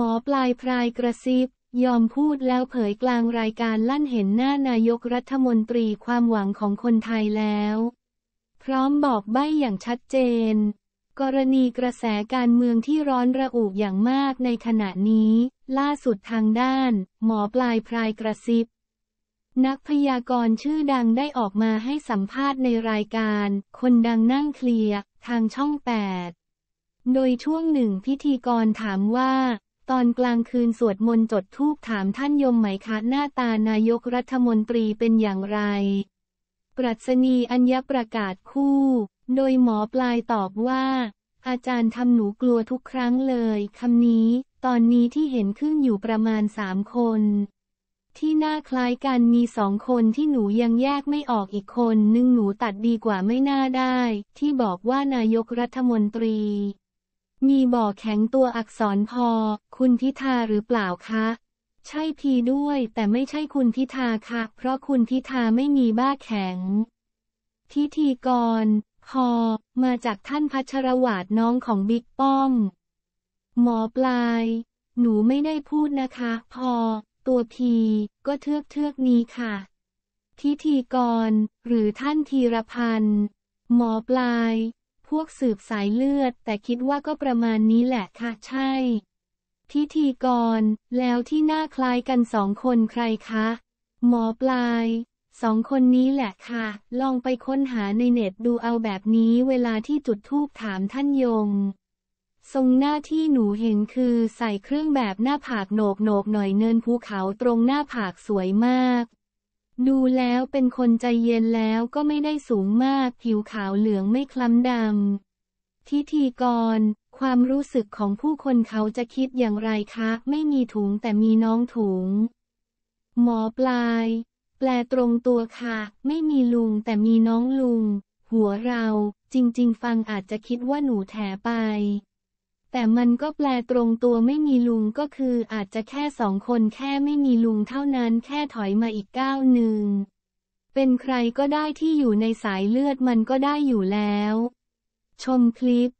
มอปลายพรายกระซิบ ยอมพูดแล้วเผยกลางรายการลั่นเห็นหน้านายกรัฐมนตรีความหวังของคนไทยแล้ว พร้อมบอกใบ้อย่างชัดเจน กรณีกระแสการเมืองที่ร้อนระอุอย่างมากในขณะนี้ ล่าสุดทางด้าน หมอปลายพรายกระซิบ นักพยากรณ์ชื่อดังได้ออกมาให้สัมภาษณ์ในรายการ คนดังนั่งเคลียร์ทางช่อง8โดยช่วงหนึ่งพิธีกรถามว่าตอนกลางคืนสวดมนต์จดทูปถามท่านยมไหมคะหน้าตานายกรัฐมนตรีเป็นอย่างไรปรัชนีอัญญประกาศคู่ โดยหมอปลายตอบว่า อาจารย์ทำหนูกลัวทุกครั้งเลยคำนี้ ตอนนี้ที่เห็นขึ้นอยู่ประมาณสามคน ที่หน้าคล้ายกันมีสองคนที่หนูยังแยกไม่ออกอีกคนนึงหนูตัดดีกว่าไม่น่าได้ ที่บอกว่านายกรัฐมนตรีมีบ่อแข็งตัวอักษรพอคุณพิธาหรือเปล่าคะ ใช่พีด้วยแต่ไม่ใช่คุณพิธาค่ะ เพราะคุณพิธาไม่มีบ้าแข็งพิธีกรพอมาจากท่านพัชรวาดน้องของบิ๊กป้อมหมอปลายหนูไม่ได้พูดนะคะ พอตัวพีก็เทือกเทือกนี้ค่ะพิธีกรหรือท่านธีรพันธ์หมอปลายพวกสืบสายเลือด แต่คิดว่าก็ประมาณนี้แหละค่ะ ใช่ พิธีกร แล้วที่น่าคล้ายกันสองคนใครคะ หมอปลายสองคนนี้แหละค่ะ ลองไปค้นหาในเน็ตดูเอาแบบนี้เวลาที่จุดทูบถามท่านยง ทรงหน้าที่หนูเห็นคือใส่เครื่องแบบหน้าผากโหนกโหนกหน่อยเนินภูเขาตรงหน้าผากสวยมากดูแล้วเป็นคนใจเย็นแล้วก็ไม่ได้สูงมาก ผิวขาวเหลืองไม่คล้ำดำทิธีกร ความรู้สึกของผู้คนเขาจะคิดอย่างไรคะ ไม่มีถุงแต่มีน้องถุงหมอปลาย แปลตรงตัวค่ะ ไม่มีลุงแต่มีน้องลุง หัวเรา จริง ๆ ฟังอาจจะคิดว่าหนูแถไปแต่มันก็แปลตรงตัวไม่มีลุงก็คืออาจจะแค่สองคนแค่ไม่มีลุงเท่านั้นแค่ถอยมาอีกก้าวหนึ่ง เป็นใครก็ได้ที่อยู่ในสายเลือดมันก็ได้อยู่แล้ว ชมคลิป